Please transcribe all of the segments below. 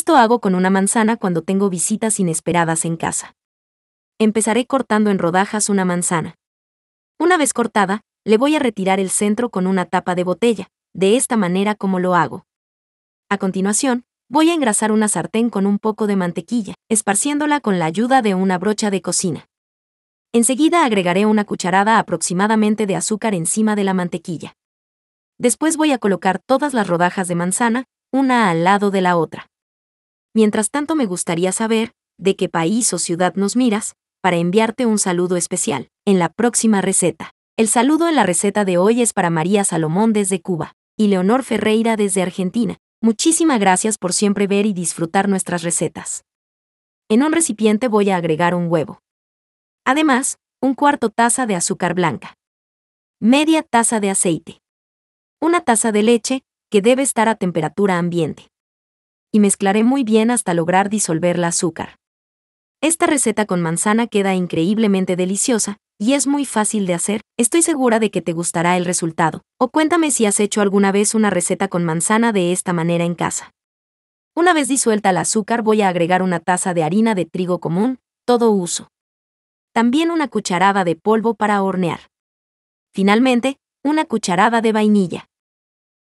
Esto hago con una manzana cuando tengo visitas inesperadas en casa. Empezaré cortando en rodajas una manzana. Una vez cortada, le voy a retirar el centro con una tapa de botella, de esta manera como lo hago. A continuación, voy a engrasar una sartén con un poco de mantequilla, esparciéndola con la ayuda de una brocha de cocina. Enseguida agregaré una cucharada aproximadamente de azúcar encima de la mantequilla. Después voy a colocar todas las rodajas de manzana, una al lado de la otra. Mientras tanto me gustaría saber de qué país o ciudad nos miras para enviarte un saludo especial en la próxima receta. El saludo en la receta de hoy es para María Salomón desde Cuba y Leonor Ferreira desde Argentina. Muchísimas gracias por siempre ver y disfrutar nuestras recetas. En un recipiente voy a agregar un huevo. Además, un cuarto taza de azúcar blanca. Media taza de aceite. Una taza de leche, que debe estar a temperatura ambiente y mezclaré muy bien hasta lograr disolver el azúcar. Esta receta con manzana queda increíblemente deliciosa, y es muy fácil de hacer, estoy segura de que te gustará el resultado, o cuéntame si has hecho alguna vez una receta con manzana de esta manera en casa. Una vez disuelta el azúcar voy a agregar una taza de harina de trigo común, todo uso. También una cucharada de polvo para hornear. Finalmente, una cucharada de vainilla.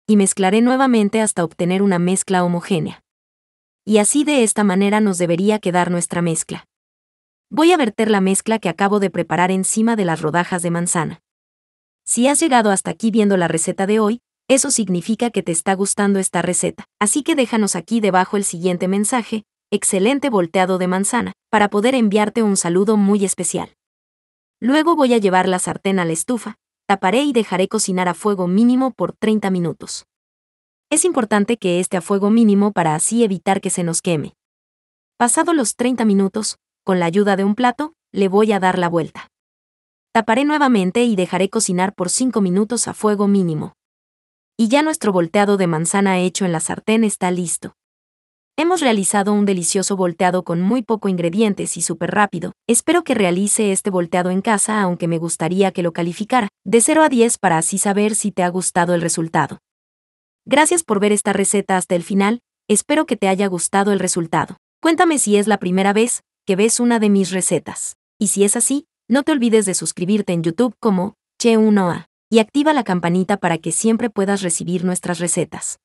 Y mezclaré nuevamente hasta obtener una mezcla homogénea y así de esta manera nos debería quedar nuestra mezcla. Voy a verter la mezcla que acabo de preparar encima de las rodajas de manzana. Si has llegado hasta aquí viendo la receta de hoy, eso significa que te está gustando esta receta, así que déjanos aquí debajo el siguiente mensaje, excelente volteado de manzana, para poder enviarte un saludo muy especial. Luego voy a llevar la sartén a la estufa, taparé y dejaré cocinar a fuego mínimo por 30 minutos. Es importante que esté a fuego mínimo para así evitar que se nos queme. Pasado los 30 minutos, con la ayuda de un plato, le voy a dar la vuelta. Taparé nuevamente y dejaré cocinar por 5 minutos a fuego mínimo. Y ya nuestro volteado de manzana hecho en la sartén está listo. Hemos realizado un delicioso volteado con muy poco ingredientes y súper rápido. Espero que realice este volteado en casa, aunque me gustaría que lo calificara de 0 a 10 para así saber si te ha gustado el resultado. Gracias por ver esta receta hasta el final, espero que te haya gustado el resultado. Cuéntame si es la primera vez que ves una de mis recetas. Y si es así, no te olvides de suscribirte en YouTube como Che1A y activa la campanita para que siempre puedas recibir nuestras recetas.